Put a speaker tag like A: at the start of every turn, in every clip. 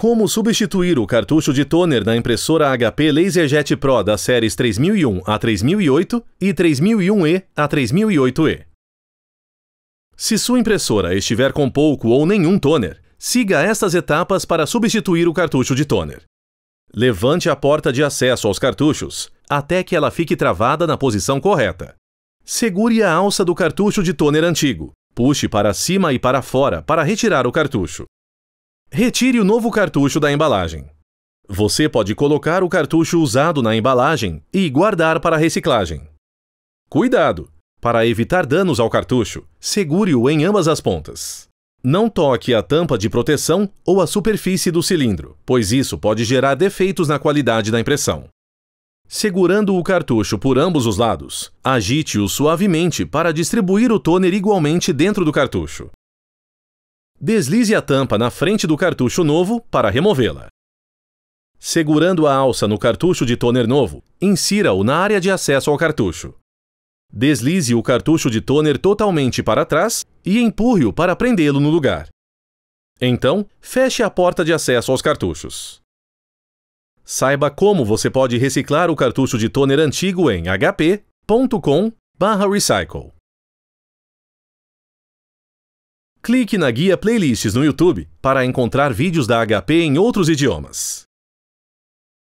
A: Como substituir o cartucho de toner da impressora HP LaserJet Pro das séries 3001 a 3008 e 3001E a 3008E. Se sua impressora estiver com pouco ou nenhum toner, siga estas etapas para substituir o cartucho de toner. Levante a porta de acesso aos cartuchos até que ela fique travada na posição correta. Segure a alça do cartucho de toner antigo. Puxe para cima e para fora para retirar o cartucho. Retire o novo cartucho da embalagem. Você pode colocar o cartucho usado na embalagem e guardar para reciclagem. Cuidado! Para evitar danos ao cartucho, segure-o em ambas as pontas. Não toque a tampa de proteção ou a superfície do cilindro, pois isso pode gerar defeitos na qualidade da impressão. Segurando o cartucho por ambos os lados, agite-o suavemente para distribuir o toner igualmente dentro do cartucho, Deslize a tampa na frente do cartucho novo para removê-la. Segurando a alça no cartucho de toner novo, insira-o na área de acesso ao cartucho. Deslize o cartucho de toner totalmente para trás e empurre-o para prendê-lo no lugar. Então, feche a porta de acesso aos cartuchos. Saiba como você pode reciclar o cartucho de toner antigo em hp.com/recycle. Clique na guia Playlists no YouTube para encontrar vídeos da HP em outros idiomas.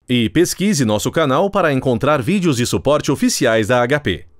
A: E pesquise nosso canal para encontrar vídeos de suporte oficiais da HP.